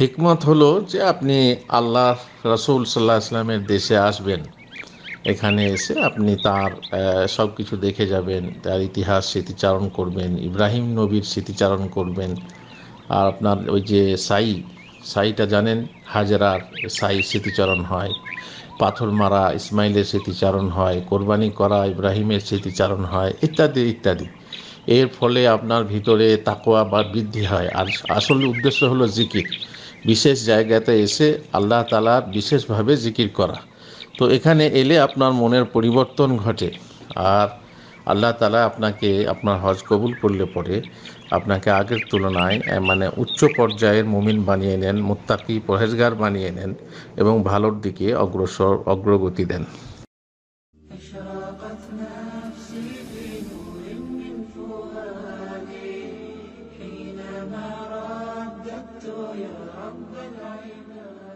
হিকমত হলো যে আপনি আল্লাহ রসুল সাল্লাহ ইসলামের দেশে আসবেন এখানে এসে আপনি তার সব কিছু দেখে যাবেন তার ইতিহাস স্মৃতিচারণ করবেন ইব্রাহিম নবীর স্মৃতিচারণ করবেন আর আপনার ওই যে সাই সাইটা জানেন হাজরার সাই স্মৃতিচারণ হয় পাথর মারা ইসমাইলের স্মৃতিচারণ হয় কোরবানি করা ইব্রাহিমের স্মৃতিচারণ হয় ইত্যাদি ইত্যাদি এর ফলে আপনার ভিতরে তাকোয়া বা বৃদ্ধি হয় আর আসল উদ্দেশ্য হলো জিকির বিশেষ জায়গাতে এসে আল্লাহ তালার বিশেষভাবে জিকির করা তো এখানে এলে আপনার মনের পরিবর্তন ঘটে আর আল্লাহ তালা আপনাকে আপনার হজ কবুল করলে পরে আপনাকে আগের তুলনায় মানে উচ্চ পর্যায়ের মুমিন বানিয়ে নেন মোত্তাকি পরহেজগার বানিয়ে নেন এবং ভালোর দিকে অগ্রসর অগ্রগতি দেন يا رب العباد